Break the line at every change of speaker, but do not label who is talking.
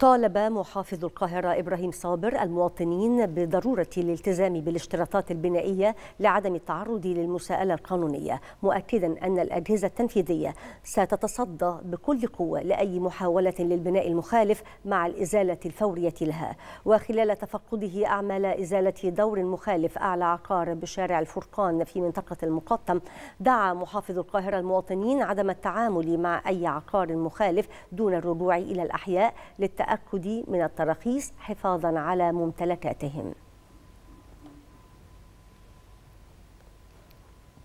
طالب محافظ القاهرة إبراهيم صابر المواطنين بضرورة الالتزام بالاشتراطات البنائية لعدم التعرض للمساءلة القانونية مؤكدا أن الأجهزة التنفيذية ستتصدى بكل قوة لأي محاولة للبناء المخالف مع الإزالة الفورية لها وخلال تفقده أعمال إزالة دور مخالف أعلى عقار بشارع الفرقان في منطقة المقطم دعا محافظ القاهرة المواطنين عدم التعامل مع أي عقار مخالف دون الرجوع إلى الأحياء للتأكد التأكد من التراخيص حفاظا على ممتلكاتهم